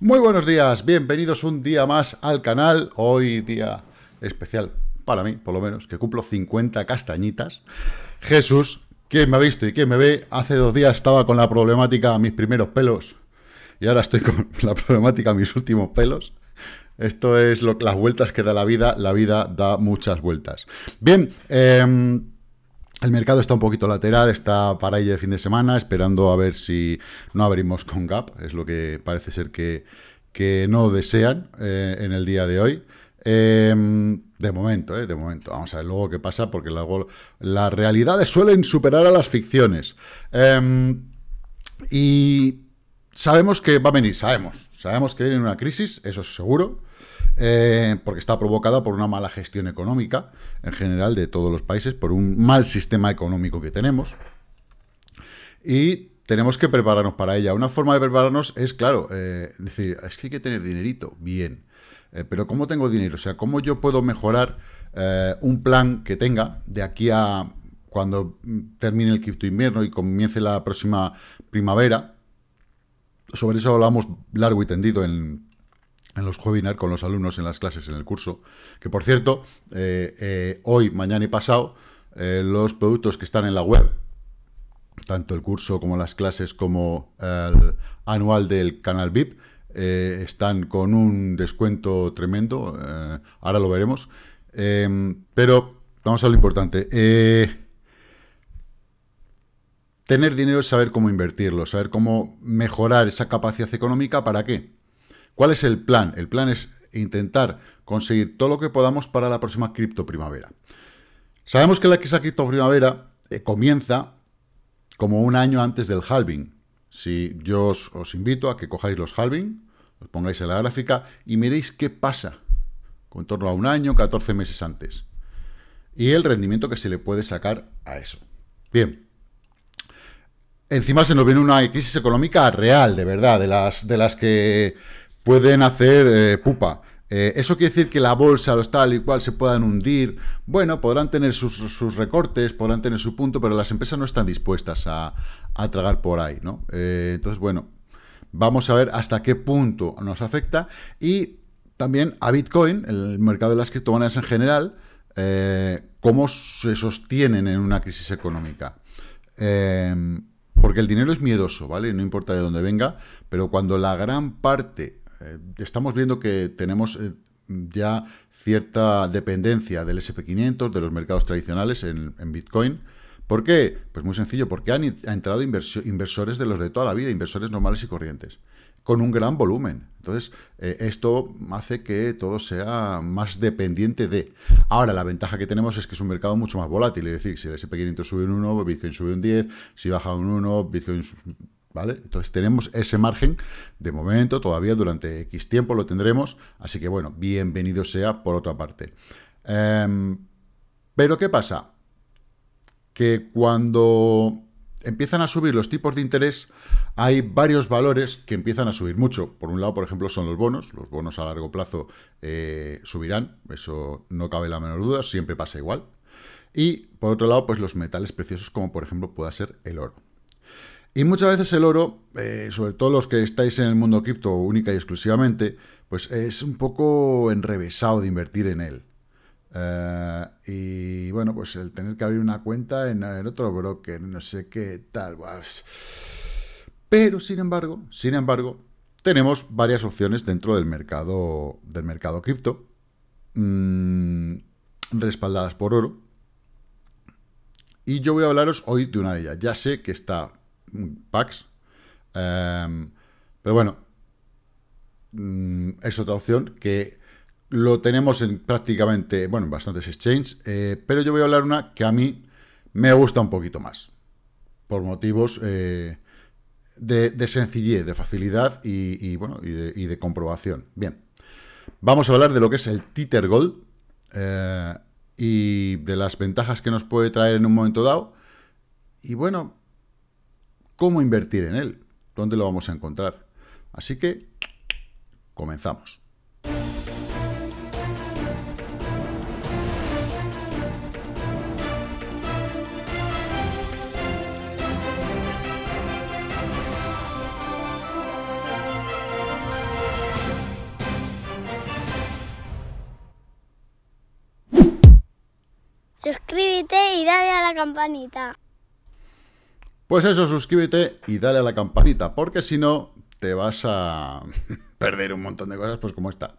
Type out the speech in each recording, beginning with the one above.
Muy buenos días, bienvenidos un día más al canal. Hoy día especial para mí, por lo menos, que cumplo 50 castañitas. Jesús, quien me ha visto y quién me ve, hace dos días estaba con la problemática mis primeros pelos y ahora estoy con la problemática mis últimos pelos. Esto es lo, las vueltas que da la vida, la vida da muchas vueltas. Bien, eh, el mercado está un poquito lateral, está para ahí de fin de semana, esperando a ver si no abrimos con gap, es lo que parece ser que, que no desean eh, en el día de hoy. Em, de momento, eh, de momento. Vamos a ver luego qué pasa, porque luego las realidades suelen superar a las ficciones. Em, y sabemos que va a venir, sabemos. Sabemos que viene una crisis, eso es seguro. Eh, porque está provocada por una mala gestión económica en general de todos los países, por un mal sistema económico que tenemos. Y tenemos que prepararnos para ella. Una forma de prepararnos es, claro, eh, decir, es que hay que tener dinerito, bien. Eh, pero ¿cómo tengo dinero? O sea, ¿cómo yo puedo mejorar un plan que tenga de aquí a cuando termine el cripto invierno y comience la próxima primavera? Sobre eso hablamos largo y tendido en en los webinar con los alumnos en las clases, en el curso. Que por cierto, eh, eh, hoy, mañana y pasado, eh, los productos que están en la web, tanto el curso como las clases, como el anual del canal VIP, están con un descuento tremendo. ahora lo veremos. Em, pero vamos a lo importante. tener dinero es saber cómo invertirlo, saber cómo mejorar esa capacidad económica. ¿Para qué? ¿Cuál es el plan? El plan es intentar conseguir todo lo que podamos para la próxima cripto primavera. Sabemos que la cripto primavera eh, comienza como un año antes del halving. Si yo os, invito a que cojáis los halving, os pongáis en la gráfica y miréis qué pasa con torno a un año, 14 meses antes. Y el rendimiento que se le puede sacar a eso. Bien. Encima se nos viene una crisis económica real, de verdad, de las, de las que pueden hacer eh, pupa. Eh, ¿Eso quiere decir que la bolsa, los tal y cual, se puedan hundir? Bueno, podrán tener sus, sus recortes, podrán tener su punto, pero las empresas no están dispuestas a, tragar por ahí, ¿no? Eh, entonces, bueno, vamos a ver hasta qué punto nos afecta y también a Bitcoin, el mercado de las criptomonedas en general, cómo se sostienen en una crisis económica. Em, porque el dinero es miedoso, ¿vale? No importa de dónde venga, pero cuando la gran parte eh, estamos viendo que tenemos eh, ya cierta dependencia del SP500, de los mercados tradicionales en, Bitcoin. ¿Por qué? Pues muy sencillo, porque han, entrado inversores de los de toda la vida, inversores normales y corrientes, con un gran volumen. Entonces, eh, esto hace que todo sea más dependiente de. Ahora, la ventaja que tenemos es que es un mercado mucho más volátil, es decir, si el SP500 sube un 1, Bitcoin sube un 10, si baja un 1, Bitcoin sube. Entonces tenemos ese margen de momento, todavía durante X tiempo lo tendremos, así que bueno, bienvenido sea por otra parte. Em, pero ¿qué pasa? Que cuando empiezan a subir los tipos de interés, hay varios valores que empiezan a subir mucho. Por un lado, por ejemplo, son los bonos. Los bonos a largo plazo eh, subirán, eso no cabe la menor duda, siempre pasa igual. Y por otro lado, pues los metales preciosos, como por ejemplo pueda ser el oro. Y muchas veces el oro, eh, sobre todo los que estáis en el mundo cripto única y exclusivamente, pues es un poco enrevesado de invertir en él. Eh, y bueno, pues el tener que abrir una cuenta en, otro broker, no sé qué tal. Pues. Pero sin embargo, sin embargo, tenemos varias opciones dentro del mercado del mercado cripto mm, respaldadas por oro. Y yo voy a hablaros hoy de una de ellas. Ya sé que está packs. Em, pero bueno, mm, es otra opción que lo tenemos en prácticamente, bueno, en bastantes exchanges, eh, pero yo voy a hablar una que a mí me gusta un poquito más, por motivos eh, de, sencillez, de facilidad y, bueno, y de, comprobación. Bien, vamos a hablar de lo que es el Titer Gold eh, y de las ventajas que nos puede traer en un momento dado. Y bueno, cómo invertir en él, dónde lo vamos a encontrar. Así que, comenzamos. Suscríbete y dale a la campanita. Pues eso, suscríbete y dale a la campanita, porque si no, te vas a perder un montón de cosas, pues como está.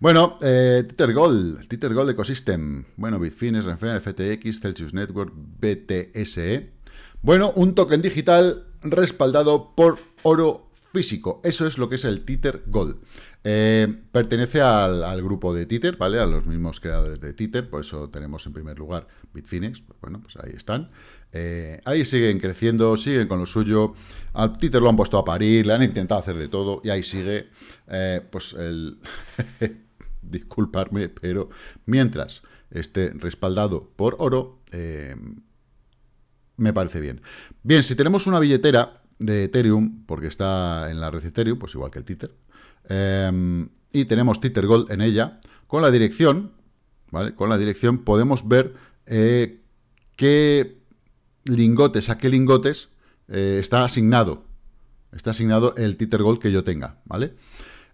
Bueno, eh, Tether Gold, Tether Gold Ecosystem, bueno, Bitfinex, Renfe, FTX, Celsius Network, BTSE. Bueno, un token digital respaldado por oro físico. Eso es lo que es el Tether Gold. Eh, pertenece al, grupo de Twitter, ¿vale? A los mismos creadores de Twitter, por eso tenemos en primer lugar Bitfinex, pues bueno, pues ahí están. Eh, ahí siguen creciendo, siguen con lo suyo. Al Twitter lo han puesto a parir, le han intentado hacer de todo y ahí sigue, eh, pues el... disculparme, pero mientras esté respaldado por oro, me parece bien. Bien, si tenemos una billetera, de Ethereum, porque está en la red de Ethereum, pues igual que el Tether. Em, y tenemos Tether Gold en ella. Con la dirección, ¿vale? Con la dirección podemos ver eh, qué lingotes, a qué lingotes eh, está asignado. Está asignado el Tether Gold que yo tenga, ¿vale?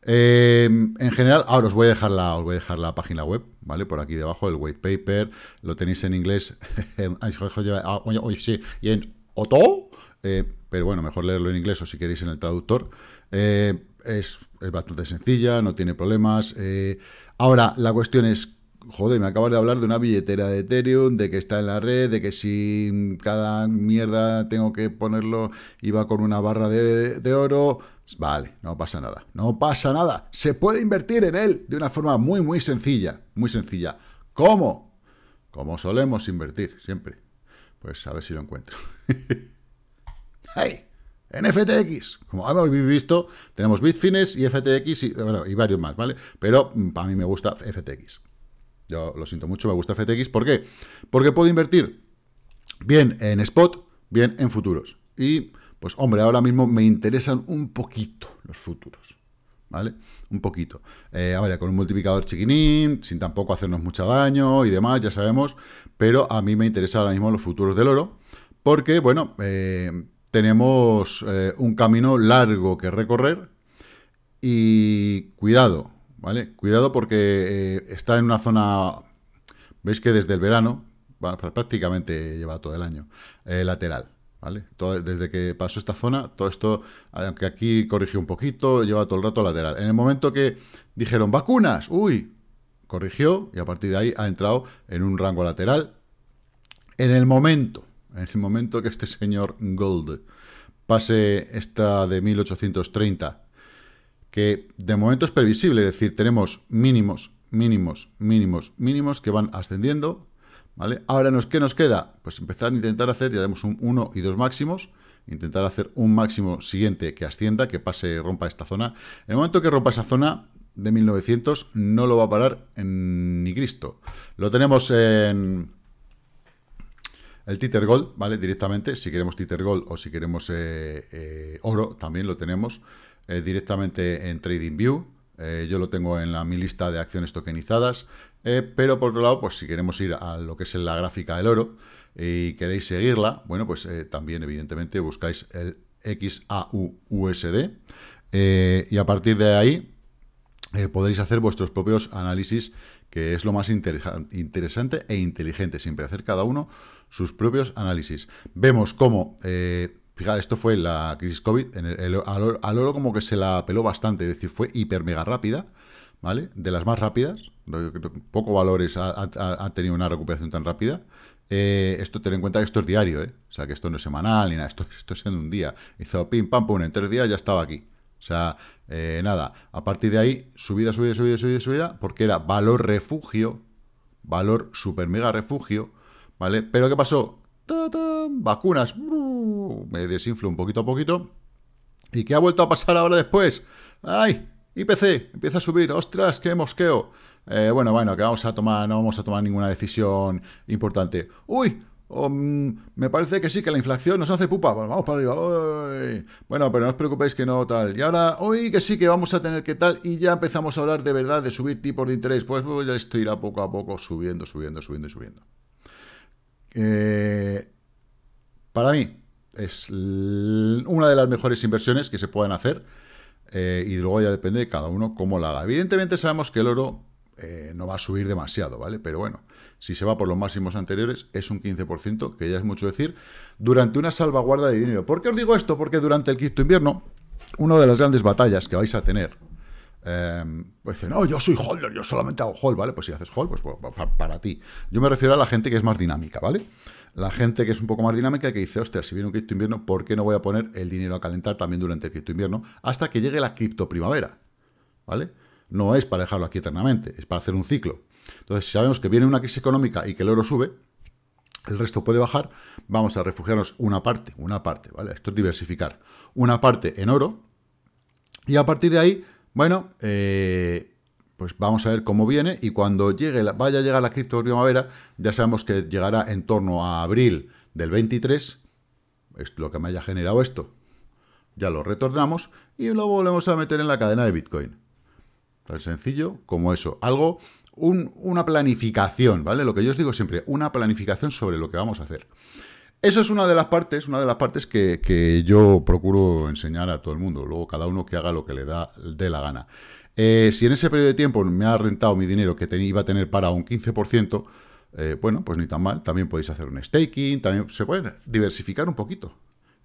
Em, en general, ahora os voy, a dejar la, os voy a dejar la página web, ¿vale? Por aquí debajo, el white paper, lo tenéis en inglés, ah, y en OTO, eh, pero bueno, mejor leerlo en inglés o si queréis en el traductor. Eh, es, bastante sencilla, no tiene problemas. Eh. ahora, la cuestión es, joder, me acabas de hablar de una billetera de Ethereum, de que está en la red, de que si cada mierda tengo que ponerlo y va con una barra de, oro. Pues vale, no pasa nada, no pasa nada. Se puede invertir en él de una forma muy, muy sencilla, muy sencilla. ¿Cómo? Como solemos invertir, siempre. Pues a ver si lo encuentro. ¡Hey! En FTX, como habéis visto, tenemos Bitfinex y FTX eh, y, varios más, ¿vale? Pero mm, a mí me gusta FTX. Yo lo siento mucho, me gusta FTX. ¿Por qué? Porque puedo invertir bien en spot, bien en futuros. Y, pues hombre, ahora mismo me interesan un poquito los futuros. ¿vale? Un poquito. Ahora eh, a ver, con un multiplicador chiquinín, sin tampoco hacernos mucho daño y demás, ya sabemos, pero a mí me interesan ahora mismo los futuros del oro, porque, bueno, eh, tenemos eh, un camino largo que recorrer y cuidado, ¿vale? Cuidado porque eh, está en una zona, veis que desde el verano, prácticamente lleva todo el año, eh, lateral, ¿vale? Todo, desde que pasó esta zona, todo esto, aunque aquí corrigió un poquito, lleva todo el rato lateral. En el momento que dijeron vacunas, uy, corrigió y a partir de ahí ha entrado en un rango lateral. En el momento en el momento que este señor Gold pase esta de 1830, que de momento es previsible, es decir, tenemos mínimos, mínimos, mínimos, mínimos que van ascendiendo, ¿vale? Ahora, ¿qué nos queda? Pues empezar a intentar hacer, ya tenemos un 1 y dos máximos, intentar hacer un máximo siguiente que ascienda, que pase, rompa esta zona. En el momento que rompa esa zona de 1900, no lo va a parar en ni Cristo. Lo tenemos en el Tether Gold, ¿vale? Directamente, si queremos Tether Gold o si queremos eh, eh, oro, también lo tenemos eh, directamente en TradingView. yo lo tengo en la, mi lista de acciones tokenizadas. pero por otro lado, pues si queremos ir a lo que es la gráfica del oro y queréis seguirla, bueno, pues también evidentemente buscáis el XAUUSD. y a partir de ahí, podréis hacer vuestros propios análisis, que es lo más interesante e inteligente siempre hacer cada uno sus propios análisis. Vemos cómo, eh, esto fue la crisis COVID, al, oro como que se la apeló bastante, es decir, fue hiper mega rápida, ¿vale? De las más rápidas, poco valores ha, tenido una recuperación tan rápida. Eh, esto ten en cuenta que esto es diario, ¿eh? O sea, que esto no es semanal ni nada, esto, esto es en un día. Hizo pim, pam, pum, en tres días ya estaba aquí. O sea, eh, nada, a partir de ahí, subida, subida, subida, subida, subida, porque era valor refugio, valor super mega refugio, ¿vale? Pero ¿qué pasó? Vacunas, me desinflo un poquito a poquito. ¿Y qué ha vuelto a pasar ahora después? ¡Ay! IPC empieza a subir, ostras, qué mosqueo. Eh, bueno, bueno, que vamos a tomar, no vamos a tomar ninguna decisión importante. ¡Uy! Oh, mm, me parece que sí, que la inflación nos hace pupa. Bueno, vamos para arriba. Bueno, pero no os preocupéis que no tal. Y ahora, ¡Uy! que sí, que vamos a tener que tal. Y ya empezamos a hablar de verdad de subir tipos de interés. Pues, pues ya esto irá poco a poco subiendo, subiendo, subiendo y subiendo. Eh, para mí es una de las mejores inversiones que se pueden hacer eh, y luego ya depende de cada uno cómo la haga. Evidentemente sabemos que el oro eh, no va a subir demasiado, ¿vale? Pero bueno, si se va por los máximos anteriores, es un 15%, que ya es mucho decir, durante una salvaguarda de dinero. ¿Por qué os digo esto? Porque durante el quinto invierno, una de las grandes batallas que vais a tener Em, pues no, yo soy holder, yo solamente hago hold, ¿vale? Pues si haces hold, pues para, ti. Yo me refiero a la gente que es más dinámica, ¿vale? La gente que es un poco más dinámica que dice, hostia, si viene un cripto invierno, ¿por qué no voy a poner el dinero a calentar también durante el cripto invierno? Hasta que llegue la cripto primavera, ¿vale? No es para dejarlo aquí eternamente, es para hacer un ciclo. Entonces, si sabemos que viene una crisis económica y que el oro sube, el resto puede bajar, vamos a refugiarnos una parte, una parte, ¿vale? Esto es diversificar. Una parte en oro y a partir de ahí bueno, eh, pues vamos a ver cómo viene y cuando llegue, vaya a llegar la cripto primavera, ya sabemos que llegará en torno a abril del 23, es lo que me haya generado esto. Ya lo retornamos y lo volvemos a meter en la cadena de Bitcoin. Tan sencillo como eso. Algo, una planificación, ¿vale? Lo que yo os digo siempre, una planificación sobre lo que vamos a hacer. Eso es una de las partes, una de las partes que, yo procuro enseñar a todo el mundo. Luego cada uno que haga lo que le da de la gana. Eh, si en ese periodo de tiempo me ha rentado mi dinero que iba a tener para un 15%, eh, bueno, pues ni tan mal. También podéis hacer un staking, también se puede diversificar un poquito.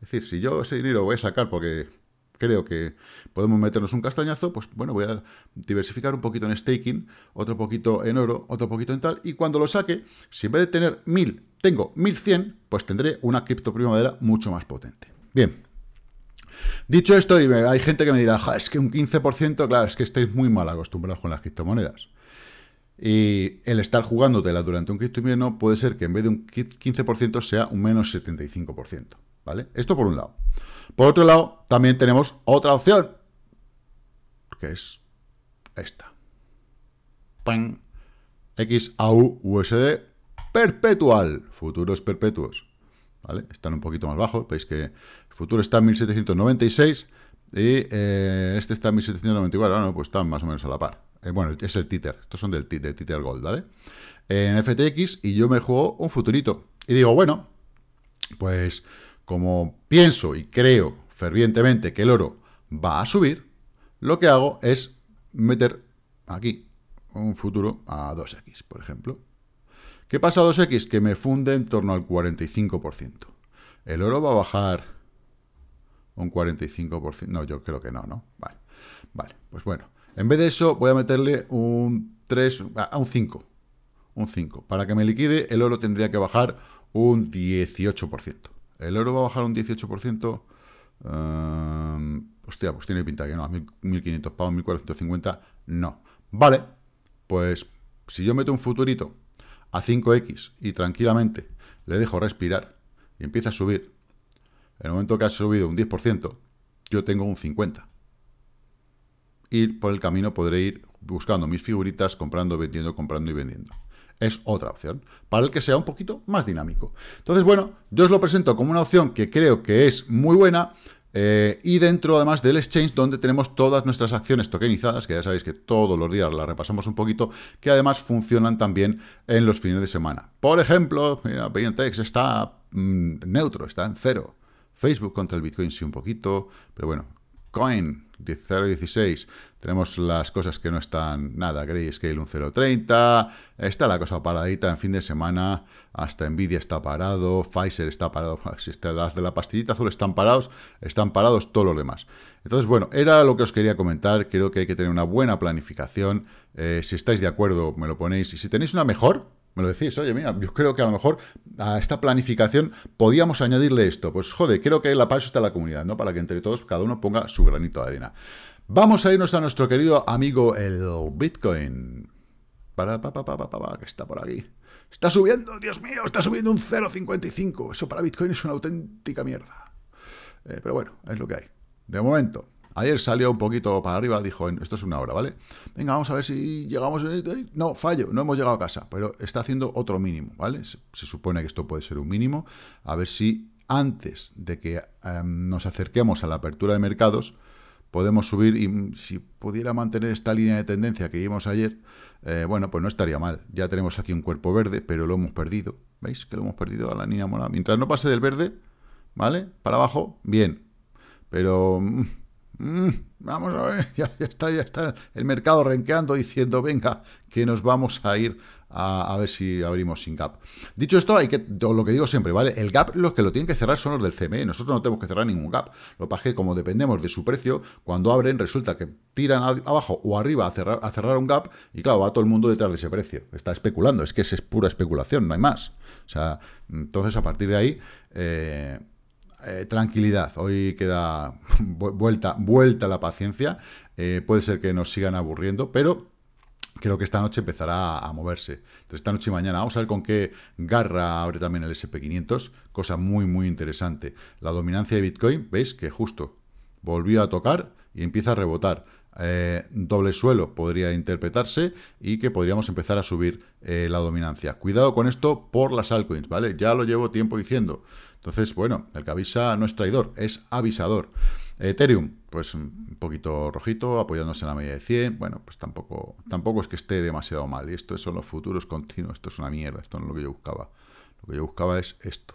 Es decir, si yo ese dinero voy a sacar porque creo que podemos meternos un castañazo, pues bueno, voy a diversificar un poquito en staking, otro poquito en oro, otro poquito en tal, y cuando lo saque, si en vez de tener 1000 tengo 1100, pues tendré una cripto mucho más potente. Bien. Dicho esto, y hay gente que me dirá, es que un 15%, claro, es que estáis muy mal acostumbrados con las criptomonedas. Y el estar jugándotela durante un cripto invierno puede ser que en vez de un 15% sea un menos 75%, ¿vale? Esto por un lado. Por otro lado, también tenemos otra opción, que es esta. Pan. XAU USD perpetual. Futuros perpetuos. ¿Vale? Están un poquito más bajos. Veis que el futuro está en 1796 y eh, este está en 1794. Bueno, pues están más o menos a la par. Eh, bueno, es el títer. Estos son del, del gold, ¿vale? en FTX y yo me juego un futurito. Y digo, bueno, pues como pienso y creo fervientemente que el oro va a subir, lo que hago es meter aquí un futuro a 2X, por ejemplo. ¿Qué pasa a 2X? Que me funde en torno al 45%. El oro va a bajar un 45%. No, yo creo que no, ¿no? Vale, vale. Pues bueno, en vez de eso voy a meterle un 3, ah, a un 5. Un 5. Para que me liquide, el oro tendría que bajar un 18%. El oro va a bajar un 18%. Em, hostia, pues tiene pinta que no. A 1.500 pavos, 1.450, no. Vale, pues si yo meto un futurito a 5X y tranquilamente le dejo respirar y empieza a subir, en el momento que ha subido un 10%, yo tengo un 50%. Y por el camino podré ir buscando mis figuritas, comprando, vendiendo, comprando y vendiendo es otra opción, para el que sea un poquito más dinámico. Entonces, bueno, yo os lo presento como una opción que creo que es muy buena, eh, y dentro además del exchange donde tenemos todas nuestras acciones tokenizadas, que ya sabéis que todos los días las repasamos un poquito, que además funcionan también en los fines de semana. Por ejemplo, mira, está mm, neutro, está en cero. Facebook contra el Bitcoin sí un poquito, pero bueno, Coin, 0.16. Tenemos las cosas que no están nada, Grayscale un 0.30, está la cosa paradita en fin de semana, hasta Nvidia está parado, Pfizer está parado, si está, las de la pastillita azul están parados, están parados todos los demás. Entonces, bueno, era lo que os quería comentar, creo que hay que tener una buena planificación, eh, si estáis de acuerdo me lo ponéis, y si tenéis una mejor, me lo decís, oye, mira, yo creo que a lo mejor a esta planificación podíamos añadirle esto. Pues joder, creo que la paz está está la comunidad, ¿no? Para que entre todos cada uno ponga su granito de arena. Vamos a irnos a nuestro querido amigo el Bitcoin. Para, pa, pa, pa, que está por aquí. Está subiendo, Dios mío, está subiendo un 0,55. Eso para Bitcoin es una auténtica mierda. Eh, pero bueno, es lo que hay. De momento. Ayer salió un poquito para arriba, dijo, esto es una hora, ¿vale? Venga, vamos a ver si llegamos... Eh, eh, no, fallo, no hemos llegado a casa, pero está haciendo otro mínimo, ¿vale? Se, supone que esto puede ser un mínimo, a ver si antes de que em, nos acerquemos a la apertura de mercados, podemos subir y mm, si pudiera mantener esta línea de tendencia que vimos ayer, eh, bueno, pues no estaría mal. Ya tenemos aquí un cuerpo verde, pero lo hemos perdido. ¿Veis que lo hemos perdido a la niña mola. Mientras no pase del verde, ¿vale? Para abajo, bien. Pero mm, Mm, vamos a ver, ya, está, ya está el mercado renqueando diciendo, venga, que nos vamos a ir a, ver si abrimos sin gap. Dicho esto, hay que, lo que digo siempre, ¿vale? El gap, los que lo tienen que cerrar son los del CME, nosotros no tenemos que cerrar ningún gap. Lo que pasa es que como dependemos de su precio, cuando abren resulta que tiran abajo o arriba a cerrar, a cerrar un gap y claro, va todo el mundo detrás de ese precio. Está especulando, es que es pura especulación, no hay más. O sea, entonces a partir de ahí... Eh, eh, tranquilidad, hoy queda vuelta, vuelta la paciencia, eh, puede ser que nos sigan aburriendo, pero creo que esta noche empezará a moverse. esta noche y mañana vamos a ver con qué garra abre también el SP500, cosa muy, muy interesante. La dominancia de Bitcoin, veis que justo volvió a tocar y empieza a rebotar. Eh, doble suelo podría interpretarse y que podríamos empezar a subir la dominancia. Cuidado con esto por las altcoins, ¿vale? Ya lo llevo tiempo diciendo. Entonces, bueno, el que avisa no es traidor, es avisador. Ethereum, pues un poquito rojito, apoyándose en la media de 100. Bueno, pues tampoco, tampoco es que esté demasiado mal. Y esto son los futuros continuos. Esto es una mierda. Esto no es lo que yo buscaba. Lo que yo buscaba es esto.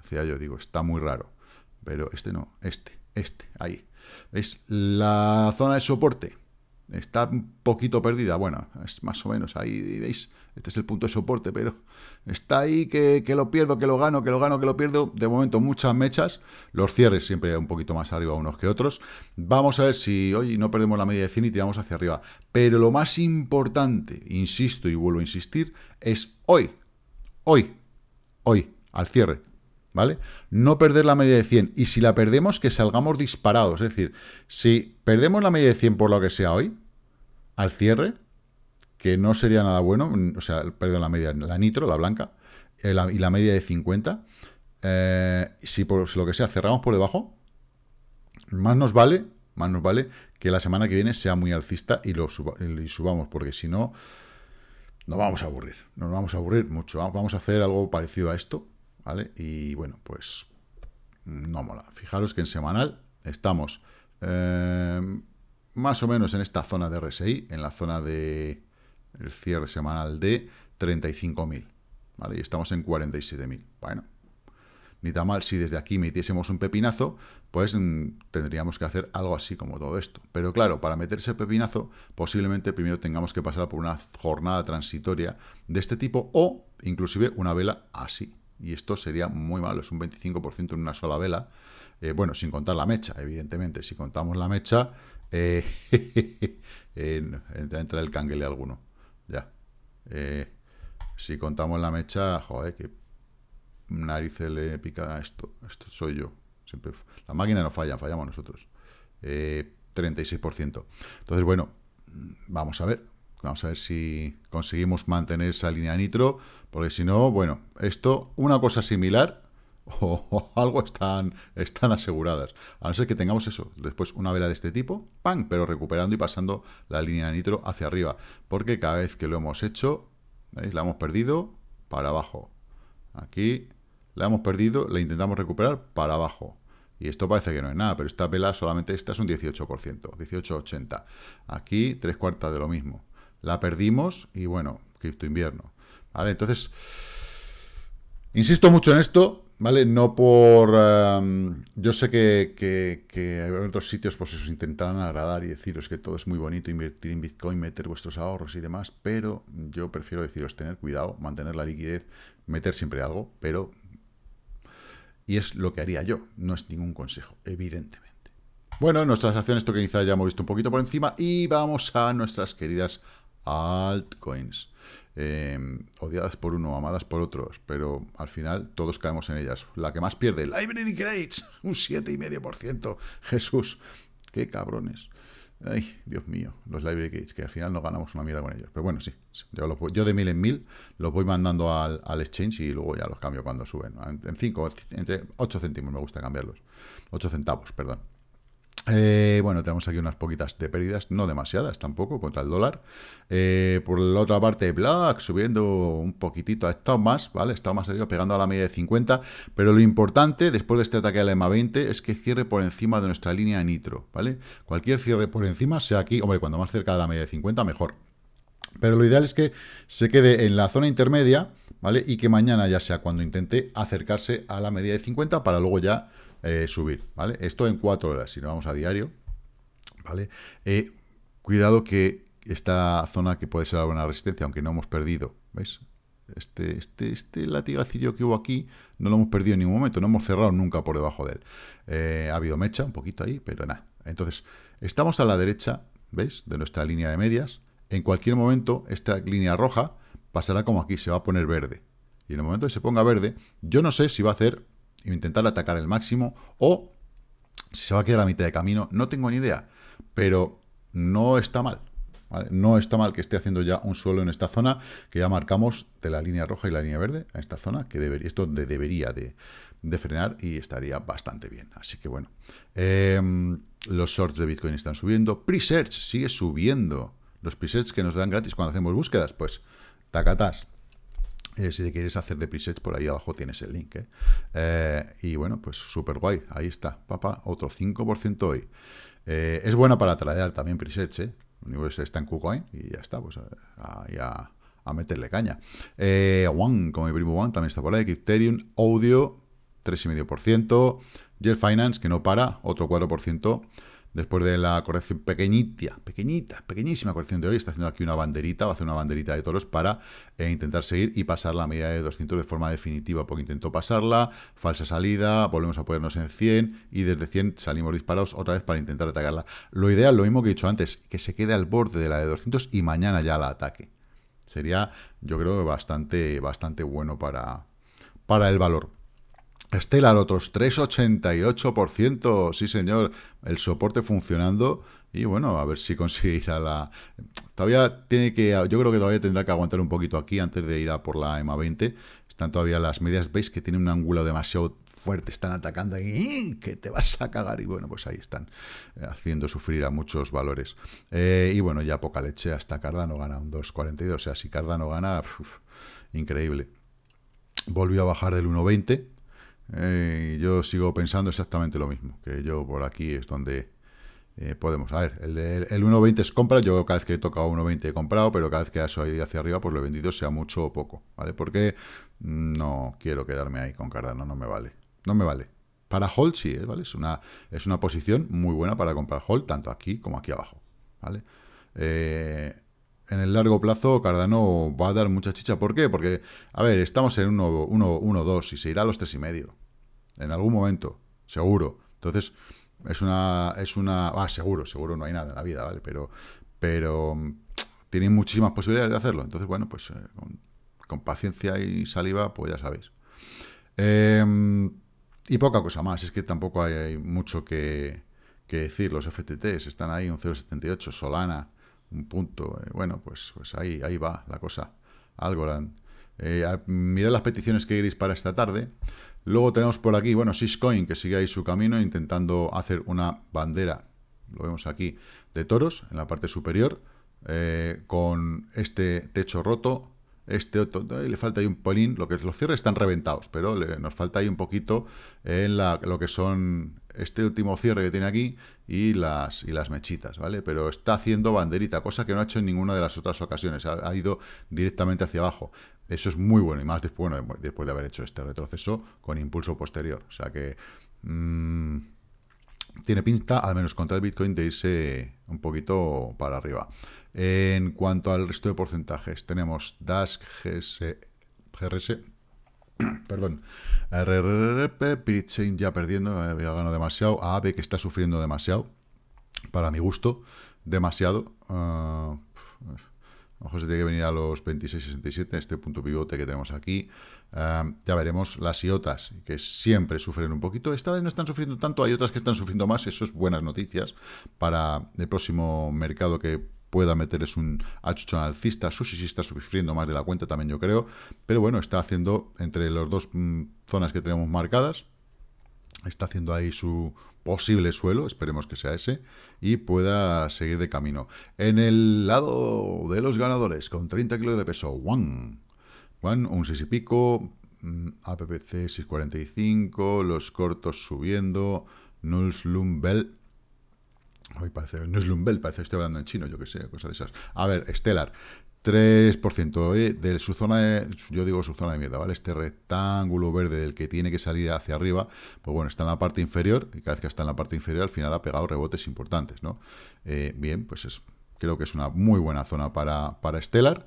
Decía yo, digo, está muy raro. Pero este no, este, este, ahí. ¿Veis? La zona de soporte Está un poquito perdida, bueno, es más o menos ahí, veis, este es el punto de soporte, pero está ahí que, lo pierdo, que lo gano, que lo gano, que lo pierdo. De momento muchas mechas, los cierres siempre un poquito más arriba unos que otros. Vamos a ver si hoy no perdemos la media de 100 y tiramos hacia arriba. Pero lo más importante, insisto y vuelvo a insistir, es hoy, hoy, hoy, al cierre, ¿vale? No perder la media de 100. Y si la perdemos, que salgamos disparados. Es decir, si perdemos la media de 100 por lo que sea hoy, al cierre, que no sería nada bueno, mm, o sea, perdón, la media, la nitro, la blanca, eh, y la media de 50. Eh, si por lo que sea cerramos por debajo, más nos vale, más nos vale que la semana que viene sea muy alcista y lo subamos, porque si no, nos vamos a aburrir, nos vamos a aburrir mucho. Vamos a hacer algo parecido a esto, ¿vale? Y bueno, pues no mola. Fijaros que en semanal estamos eh, más o menos en esta zona de RSI, en la zona de el cierre semanal de 35.000, ¿vale? Y estamos en 47.000. Bueno, ni tan mal si desde aquí metiésemos un pepinazo, pues mm, tendríamos que hacer algo así como todo esto. Pero claro, para meter ese pepinazo, posiblemente primero tengamos que pasar por una jornada transitoria de este tipo o inclusive una vela así. Y esto sería muy malo, es un 25% en una sola vela. Eh, bueno, sin contar la mecha, evidentemente. Si contamos la mecha, Eh, eh, entra, el canguele alguno. Ya. Eh, si contamos la mecha, joder, que narices le pica esto. Esto soy yo. Siempre, la máquina no falla, fallamos nosotros. 36%. Entonces, bueno, vamos a ver. Vamos a ver si conseguimos mantener esa línea nitro, porque si no, bueno, esto, una cosa similar, o, algo están, están aseguradas. A no ser que tengamos eso, después una vela de este tipo, ¡pam! Pero recuperando y pasando la línea de nitro hacia arriba. Porque cada vez que lo hemos hecho, La hemos perdido para abajo. Aquí la hemos perdido, la intentamos recuperar para abajo. Y esto parece que no es nada, pero esta vela solamente esta es un 18%, 18,80. Aquí tres cuartas de lo mismo. La perdimos y bueno, cripto invierno. Vale, entonces, insisto mucho en esto, ¿vale? No por... yo sé que, que, en otros sitios pues os intentarán agradar y deciros que todo es muy bonito, invertir en Bitcoin, meter vuestros ahorros y demás, pero yo prefiero deciros tener cuidado, mantener la liquidez, meter siempre algo, pero... Y es lo que haría yo, no es ningún consejo, evidentemente. Bueno, nuestras acciones tokenizadas ya hemos visto un poquito por encima y vamos a nuestras queridas altcoins. Em, odiadas por uno, amadas por otros, pero al final todos caemos en ellas. La que más pierde, Library Crates, un 7,5%. Jesús, qué cabrones. Ay, Dios mío, los Library Crates, que al final no ganamos una mierda con ellos. Pero bueno, sí, yo, de mil en mil los voy mandando al, al, exchange y luego ya los cambio cuando suben. En 5, entre 8 céntimos me gusta cambiarlos. 8 centavos, perdón. Eh, bueno, tenemos aquí unas poquitas de pérdidas, no demasiadas tampoco, contra el dólar. Eh, por la otra parte, Black subiendo un poquitito, ha estado más, ¿vale? Está más arriba, pegando a la media de 50. Pero lo importante, después de este ataque a la EMA 20, es que cierre por encima de nuestra línea nitro, ¿vale? Cualquier cierre por encima, sea aquí, hombre, cuando más cerca de la media de 50, mejor. Pero lo ideal es que se quede en la zona intermedia, ¿vale? Y que mañana ya sea cuando intente acercarse a la media de 50 para luego ya eh, subir, ¿vale? Esto en cuatro horas, si no vamos a diario, ¿vale? Eh, cuidado que esta zona que puede ser alguna resistencia, aunque no hemos perdido, ¿veis? Este, este, este latigacillo que hubo aquí no lo hemos perdido en ningún momento, no hemos cerrado nunca por debajo de él. Eh, ha habido mecha un poquito ahí, pero nada. Entonces, estamos a la derecha, ¿veis? De nuestra línea de medias. En cualquier momento, esta línea roja pasará como aquí, se va a poner verde. Y en el momento que se ponga verde, yo no sé si va a hacer intentar atacar el máximo o si se va a quedar a mitad de camino, no tengo ni idea, pero no está mal. No está mal que esté haciendo ya un suelo en esta zona que ya marcamos de la línea roja y la línea verde, a esta zona, que debería, esto de, debería de, frenar y estaría bastante bien. Así que bueno, em, los shorts de Bitcoin están subiendo, Presearch sigue subiendo, los presets que nos dan gratis cuando hacemos búsquedas, pues tacatás. Eh, si te quieres hacer de presets, por ahí abajo tienes el link. ¿eh? Eh, y bueno, pues súper guay. Ahí está, papá. Otro 5% hoy. es buena para tradear también presets. ¿eh? está en KuCoin y ya está. Pues a, meterle caña. One, como mi primo One, también está por ahí. Crypterium, Audio, 3,5%. Jet Finance, que no para, otro 4%. Después de la corrección pequeñita, pequeñita, pequeñísima corrección de hoy, está haciendo aquí una banderita, va a hacer una banderita de toros para eh, intentar seguir y pasar la media de 200 de forma definitiva, porque intentó pasarla, falsa salida, volvemos a ponernos en 100 y desde 100 salimos disparados otra vez para intentar atacarla. Lo ideal, lo mismo que he dicho antes, que se quede al borde de la de 200 y mañana ya la ataque. Sería, yo creo, bastante, bastante bueno para, para el valor estelar otros 3,88%, sí señor, el soporte funcionando y bueno, a ver si conseguirá la... Todavía tiene que, yo creo que todavía tendrá que aguantar un poquito aquí antes de ir a por la EMA 20. Están todavía las medias, veis que tiene un ángulo demasiado fuerte, están atacando y que te vas a cagar. Y bueno, pues ahí están eh, haciendo sufrir a muchos valores. Eh, y bueno, ya poca leche, hasta Cardano gana un 2,42. O sea, si Cardano gana, increíble. Volvió a bajar del 1,20 eh, yo sigo pensando exactamente lo mismo, que yo por aquí es donde eh, podemos. A ver, el, 1.20 es compra, yo cada vez que he tocado 1.20 he comprado, pero cada vez que ha subido hacia arriba, pues lo he vendido sea mucho o poco, ¿vale? Porque no quiero quedarme ahí con Cardano, no me vale, no me vale. Para hold sí, ¿eh? ¿vale? Es una, es una posición muy buena para comprar hold, tanto aquí como aquí abajo, ¿vale? en el largo plazo Cardano va a dar mucha chicha. ¿Por qué? Porque, a ver, estamos en 1.12 y se irá a los 3,5 en algún momento, seguro. Entonces, es una, es una, ah, seguro, seguro no hay nada en la vida, ¿vale? Pero, pero tienen muchísimas posibilidades de hacerlo. Entonces, bueno, pues eh, con, paciencia y saliva, pues ya sabéis. Em, y poca cosa más, es que tampoco hay, mucho que, que, decir. Los FTTs están ahí, un 0.78, Solana, un punto. Eh, bueno, pues, pues ahí, ahí va la cosa. Algorand. Eh, mirad las peticiones que iréis para esta tarde. Luego tenemos por aquí, bueno, Syscoin, que sigue ahí su camino, intentando hacer una bandera, lo vemos aquí, de toros, en la parte superior, eh, con este techo roto, este otro, le falta ahí un polín, lo que los cierres están reventados, pero nos falta ahí un poquito en la, lo que son este último cierre que tiene aquí y las, y las mechitas, ¿vale? Pero está haciendo banderita, cosa que no ha hecho en ninguna de las otras ocasiones, ha ido directamente hacia abajo. Eso es muy bueno, y más después, después de haber hecho este retroceso con impulso posterior. O sea que mm, tiene pinta, al menos contra el Bitcoin, de irse un poquito para arriba. En cuanto al resto de porcentajes, tenemos Dask, GS, GRS, perdón, RRP, Chain ya perdiendo, había ganado demasiado, ave que está sufriendo demasiado, para mi gusto, demasiado. Ah, Ojo, se tiene que venir a los 26.67, este punto pivote que tenemos aquí. Em, ya veremos las iotas, que siempre sufren un poquito. Esta vez no están sufriendo tanto, hay otras que están sufriendo más. Eso es buenas noticias para el próximo mercado que pueda meterles un achuchón alcista. Sushi sí está sufriendo más de la cuenta también, yo creo. Pero bueno, está haciendo entre las dos mm, zonas que tenemos marcadas, está haciendo ahí su posible suelo, esperemos que sea ese, y pueda seguir de camino. En el lado de los ganadores, con 30 kilos de peso, One. One, un 6 y pico, mm, APPC 645, los cortos subiendo, Nulls Lumbel. Hoy parece, no es Lumbel, parece que estoy hablando en chino, yo que sé, cosas de esas. A ver, Stellar, 3% eh, de su zona de, yo digo su zona de mierda, ¿vale? Este rectángulo verde del que tiene que salir hacia arriba, pues bueno, está en la parte inferior, y cada vez que está en la parte inferior al final ha pegado rebotes importantes, ¿no? Eh, bien, pues es, creo que es una muy buena zona para, para Stellar.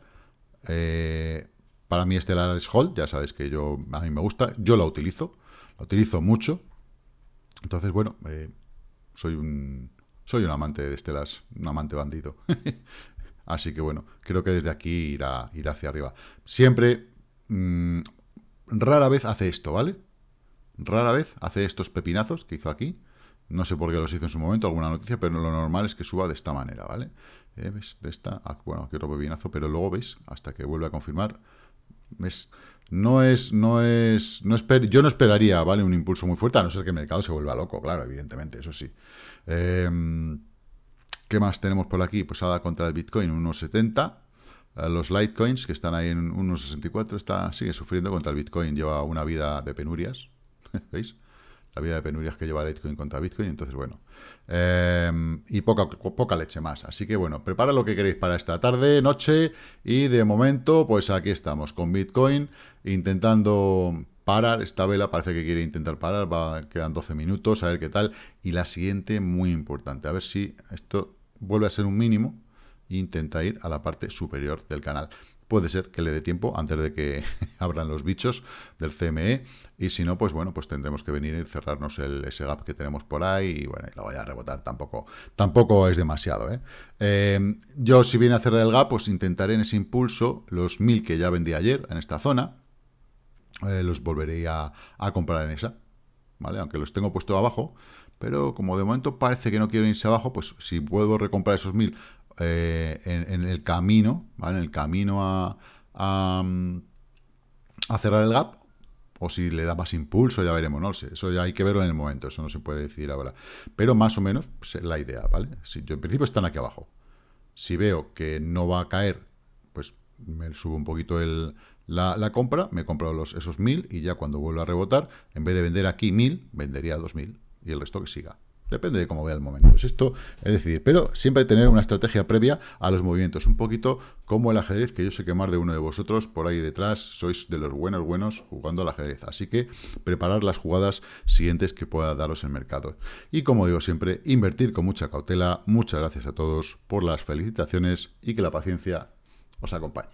Eh, para mí Stellar es Hall, ya sabéis que yo a mí me gusta, yo la utilizo, la utilizo mucho. Entonces, bueno, soy un soy un amante de estelas un amante bandido. Así que bueno, creo que desde aquí irá, hacia arriba. Siempre, mm, rara vez hace esto, ¿vale? Rara vez hace estos pepinazos que hizo aquí. No sé por qué los hizo en su momento, alguna noticia, pero lo normal es que suba de esta manera, ¿vale? Eh, ¿Ves? De esta, ah, bueno, aquí otro pepinazo, pero luego, ¿veis? Hasta que vuelve a confirmar. No es, no es, yo no esperaría, ¿vale? Un impulso muy fuerte, a no ser que el mercado se vuelva loco, claro, evidentemente, eso sí. Em, ¿Qué más tenemos por aquí? Pues ADA contra el Bitcoin, 1,70. Eh, los Litecoins, que están ahí en 1,64, está, sigue sufriendo contra el Bitcoin. Lleva una vida de penurias. ¿Veis? La vida de penurias que lleva Litecoin contra Bitcoin. Entonces, bueno. Em, y poca leche más. Así que, bueno, prepara lo que queréis para esta tarde, noche. Y de momento, pues aquí estamos con Bitcoin intentando parar, esta vela parece que quiere intentar parar, va, quedan 12 minutos, a ver qué tal, y la siguiente muy importante, a ver si esto vuelve a ser un mínimo e intenta ir a la parte superior del canal. Puede ser que le dé tiempo antes de que abran los bichos del CME y si no, pues bueno, pues tendremos que venir y cerrarnos ese gap que tenemos por ahí y bueno, y lo vaya a rebotar, tampoco, tampoco es demasiado. ¿eh? eh yo si viene a cerrar el gap, pues intentaré en ese impulso los 1000 que ya vendí ayer en esta zona, eh, los volveré a, comprar en esa, ¿vale? Aunque los tengo puesto abajo, pero como de momento parece que no quiero irse abajo, pues si puedo recomprar esos mil eh, en, el camino, ¿vale? En el camino a, a, cerrar el gap, o si le da más impulso, ya veremos, no sé. Eso ya hay que verlo en el momento, eso no se puede decir ahora. Pero más o menos pues, la idea, ¿vale? Si yo en principio están aquí abajo. Si veo que no va a caer, pues me subo un poquito el, la, compra, me he comprado esos 1.000 y ya cuando vuelva a rebotar, en vez de vender aquí 1.000, vendería 2.000 y el resto que siga. Depende de cómo vea el momento. Es esto, es decir, pero siempre tener una estrategia previa a los movimientos. Un poquito como el ajedrez, que yo sé que más de uno de vosotros por ahí detrás sois de los buenos buenos jugando al ajedrez. Así que preparar las jugadas siguientes que pueda daros el mercado. Y como digo siempre, invertir con mucha cautela. Muchas gracias a todos por las felicitaciones y que la paciencia os acompañe.